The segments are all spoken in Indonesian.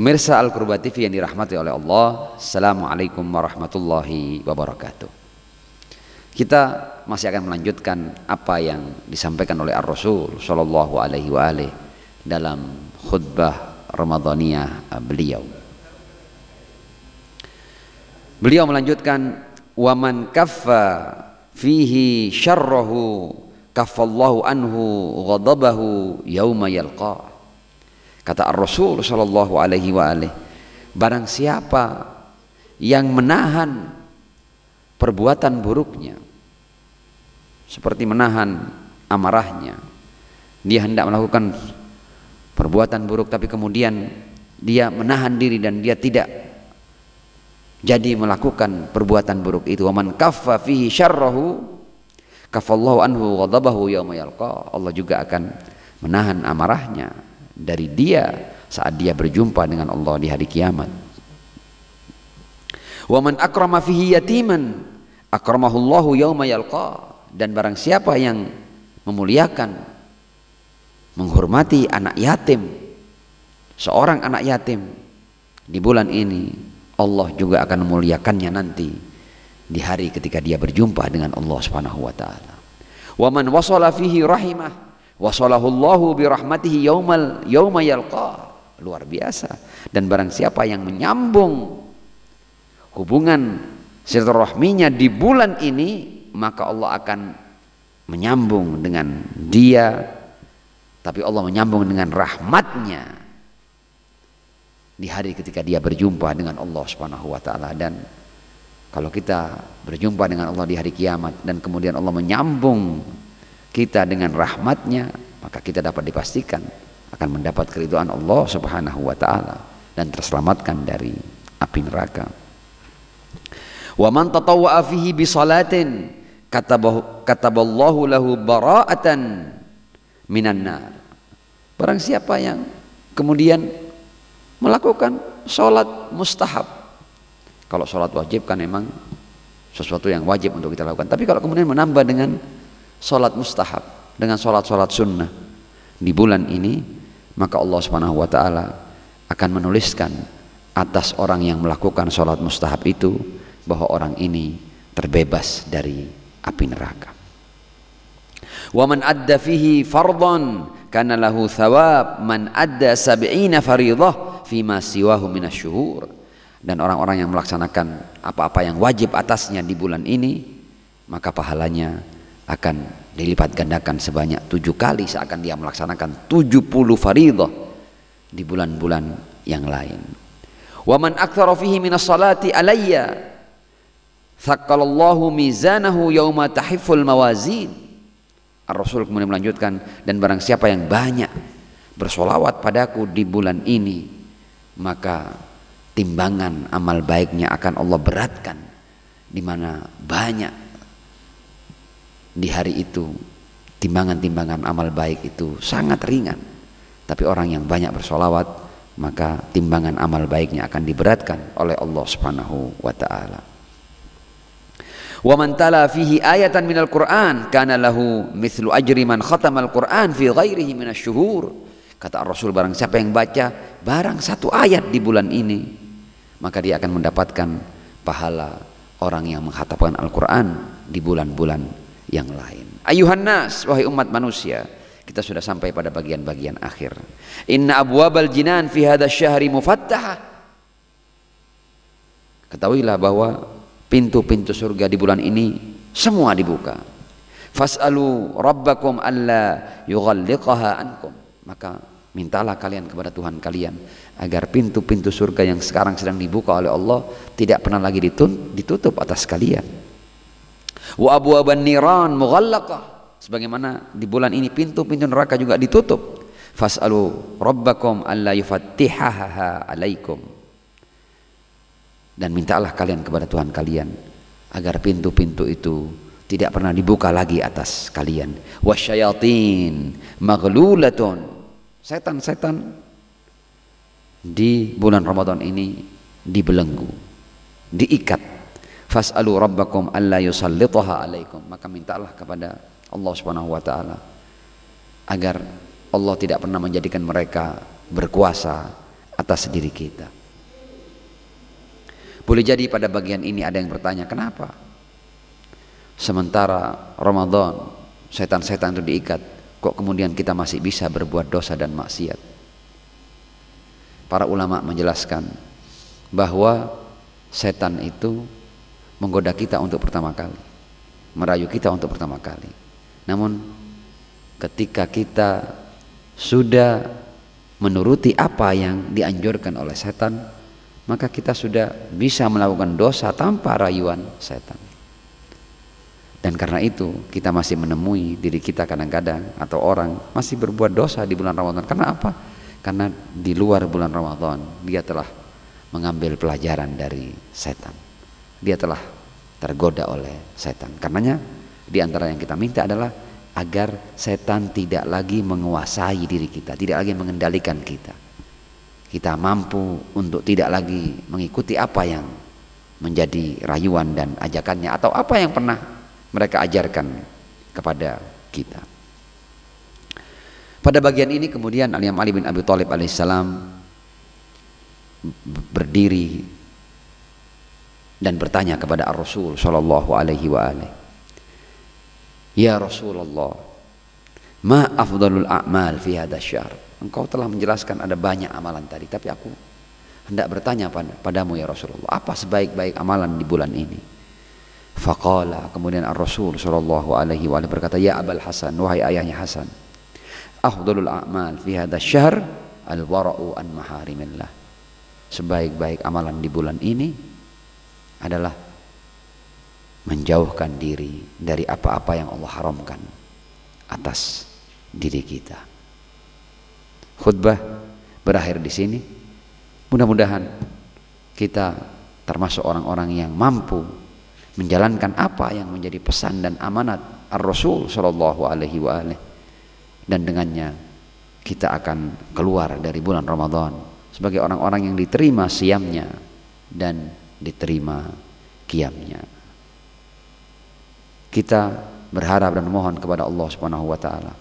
Pemirsa Al-Qurba TV yang dirahmati oleh Allah, Assalamualaikum warahmatullahi wabarakatuh. Kita masih akan melanjutkan apa yang disampaikan oleh Ar-Rasul Shallallahu alaihi wa alaihi dalam khutbah Ramadhaniyah eh, beliau. Beliau melanjutkan waman kaffa fihi syarrahu kaffallahu anhu ghadabahu yawma yalqa'ah Kata Rasul sallallahu alaihi wa barangsiapa barang siapa yang menahan perbuatan buruknya seperti menahan amarahnya, dia hendak melakukan perbuatan buruk tapi kemudian dia menahan diri dan dia tidak jadi melakukan perbuatan buruk itu waman kaffa fihi syarrahu kafallahu anhu ghadabahu yauma yalqa Allah juga akan menahan amarahnya dari dia saat dia berjumpa dengan Allah di hari kiamat. Wa man akrama fihi yatiman akramahullahu yauma yalqa dan barang siapa yang memuliakan menghormati anak yatim seorang anak yatim di bulan ini Allah juga akan memuliakannya nanti di hari ketika dia berjumpa dengan Allah Subhanahu wa taala. Wa man wasala fihi rahimah bi rahmatihi yaumal yauma yalqa. Luar biasa. Dan barang siapa yang menyambung hubungan silaturahminya di bulan ini, maka Allah akan menyambung dengan dia tapi Allah menyambung dengan rahmatnya di hari ketika dia berjumpa dengan Allah Subhanahu wa taala dan kalau kita berjumpa dengan Allah di hari kiamat dan kemudian Allah menyambung kita dengan rahmatnya maka kita dapat dipastikan akan mendapat keriduan Allah Subhanahu wa taala dan terselamatkan dari api neraka. Wa man tatawwa'a fihi bi salatin kataballahu lahu bara'atan minan nar. Barang siapa yang kemudian melakukan salat mustahab. Kalau salat wajib kan memang sesuatu yang wajib untuk kita lakukan. Tapi kalau kemudian menambah dengan sholat mustahab dengan sholat-sholat sunnah di bulan ini maka Allah subhanahu wa ta'ala akan menuliskan atas orang yang melakukan sholat mustahab itu bahwa orang ini terbebas dari api neraka wa man adda fihi fardan kana lahu thawab man adda sab'ina faridah fima siwahu minasyuhur dan orang-orang yang melaksanakan apa-apa yang wajib atasnya di bulan ini maka pahalanya akan dilipat gandakan sebanyak tujuh kali seakan dia melaksanakan tujuh puluh faridah di bulan-bulan yang lain. Wa man aktharu fihi minas salati alayya Thakkalallahu mizanahu yawma tahiful mawazin. Rasul kemudian melanjutkan dan barang siapa yang banyak bersolawat padaku di bulan ini maka timbangan amal baiknya akan Allah beratkan di mana banyak di hari itu timbangan-timbangan amal baik itu sangat ringan tapi orang yang banyak bersolawat maka timbangan amal baiknya akan diberatkan oleh Allah Subhanahu wa taala. Wa man tala fihi ayatan minal Qur'an kana lahu mithlu ajri man khatamal Qur'an fi ghairihi minasy-syuhur. Kata Rasul barang siapa yang baca barang satu ayat di bulan ini maka dia akan mendapatkan pahala orang yang menghatapkan Al-Qur'an di bulan-bulan yang lain. Ayuhan nas, wahai umat manusia, kita sudah sampai pada bagian-bagian akhir. Inna abwabal jinan fi hadha syahri mufattah. Ketahuilah bahwa pintu-pintu surga di bulan ini semua dibuka. Fas'alu rabbakum alla yughalliqaha ankum. Maka mintalah kalian kepada Tuhan kalian agar pintu-pintu surga yang sekarang sedang dibuka oleh Allah tidak pernah lagi ditutup atas kalian. Wa abu aban niran mughallaqah. Sebagaimana di bulan ini pintu-pintu neraka juga ditutup. Fas'alu rabbakum alla yufattihaha alaikum. Dan mintalah kalian kepada Tuhan kalian agar pintu-pintu itu tidak pernah dibuka lagi atas kalian. Wasyayatin maghlulatun. Setan-setan di bulan Ramadan ini dibelenggu, diikat Fas'alu rabbakum alla yusallitaha alaikum. Maka mintalah kepada Allah Subhanahu wa taala agar Allah tidak pernah menjadikan mereka berkuasa atas diri kita. Boleh jadi pada bagian ini ada yang bertanya, kenapa? Sementara Ramadan setan-setan itu diikat, kok kemudian kita masih bisa berbuat dosa dan maksiat? Para ulama menjelaskan bahwa setan itu menggoda kita untuk pertama kali, merayu kita untuk pertama kali. Namun ketika kita sudah menuruti apa yang dianjurkan oleh setan, maka kita sudah bisa melakukan dosa tanpa rayuan setan. Dan karena itu kita masih menemui diri kita kadang-kadang atau orang masih berbuat dosa di bulan Ramadan. Karena apa? Karena di luar bulan Ramadan dia telah mengambil pelajaran dari setan dia telah tergoda oleh setan. Karenanya di antara yang kita minta adalah agar setan tidak lagi menguasai diri kita, tidak lagi mengendalikan kita. Kita mampu untuk tidak lagi mengikuti apa yang menjadi rayuan dan ajakannya atau apa yang pernah mereka ajarkan kepada kita. Pada bagian ini kemudian Ali bin Abi Thalib alaihissalam berdiri dan bertanya kepada Ar-Rasul Shallallahu alaihi Wasallam, Ya Rasulullah, ma afdalul a'mal fi syahr? Engkau telah menjelaskan ada banyak amalan tadi, tapi aku hendak bertanya pada, padamu ya Rasulullah, apa sebaik-baik amalan di bulan ini? Faqala, kemudian Ar-Rasul Shallallahu alaihi Wasallam berkata, ya Abul Hasan, wahai ayahnya Hasan, afdalul a'mal fi syahr al-wara'u an maharimillah. Sebaik-baik amalan di bulan ini adalah menjauhkan diri dari apa-apa yang Allah haramkan atas diri kita. Khutbah berakhir di sini. Mudah-mudahan kita termasuk orang-orang yang mampu menjalankan apa yang menjadi pesan dan amanat Ar-Rasul Shallallahu alaihi wa dan dengannya kita akan keluar dari bulan Ramadan sebagai orang-orang yang diterima siamnya dan diterima kiamnya. Kita berharap dan mohon kepada Allah Subhanahu wa taala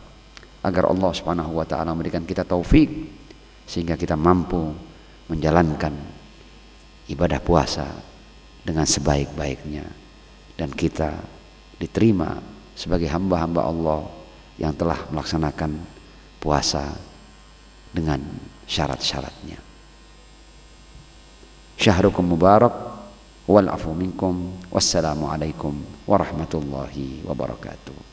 agar Allah Subhanahu wa taala memberikan kita taufik sehingga kita mampu menjalankan ibadah puasa dengan sebaik-baiknya dan kita diterima sebagai hamba-hamba Allah yang telah melaksanakan puasa dengan syarat-syaratnya. شهركم مبارك والعفو منكم والسلام عليكم ورحمة الله وبركاته